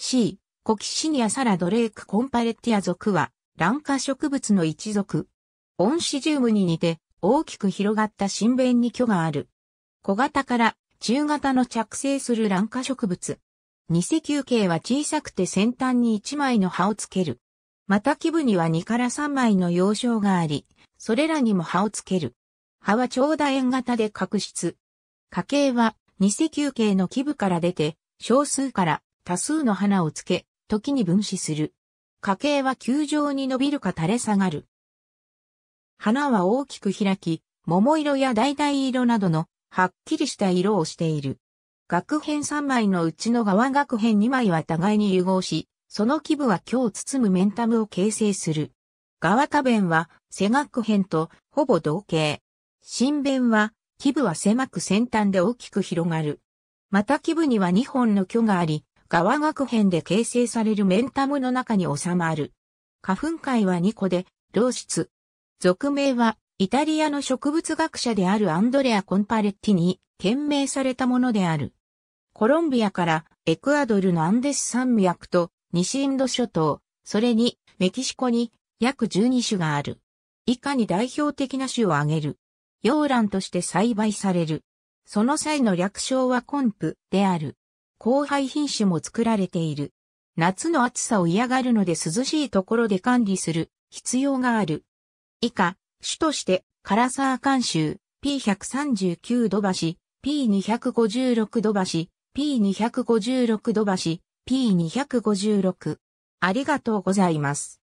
C、コキシニアサラドレークコンパレティア属は、卵化植物の一属。オンシジウムに似て、大きく広がった新弁に巨がある。小型から中型の着生する卵化植物。二石球形は小さくて先端に1枚の葉をつける。また基部には2から3枚の幼少があり、それらにも葉をつける。葉は長楕円型で角質。花茎は二石球形の基部から出て、少数から多数の花をつけ、時に分子する。花茎は球状に伸びるか垂れ下がる。花は大きく開き、桃色や橙色などのはっきりした色をしている。学片3枚のうちの側学片2枚は互いに融合し、その基部は今日包むメンタムを形成する。側下弁は背学片とほぼ同型。新弁は基部は狭く先端で大きく広がる。また基部には2本の巨があり、側学編で形成されるメンタムの中に収まる。花粉界は2個で、老出。俗名は、イタリアの植物学者であるアンドレア・コンパレッティに、懸命されたものである。コロンビアからエクアドルのアンデス山脈と西インド諸島、それにメキシコに約12種がある。以下に代表的な種を挙げる。洋蘭として栽培される。その際の略称はコンプである。交配品種も作られている。夏の暑さを嫌がるので涼しいところで管理する必要がある。以下、種として、カラサー監修、P139 土橋、P256 土橋、P256 土橋、P256。ありがとうございます。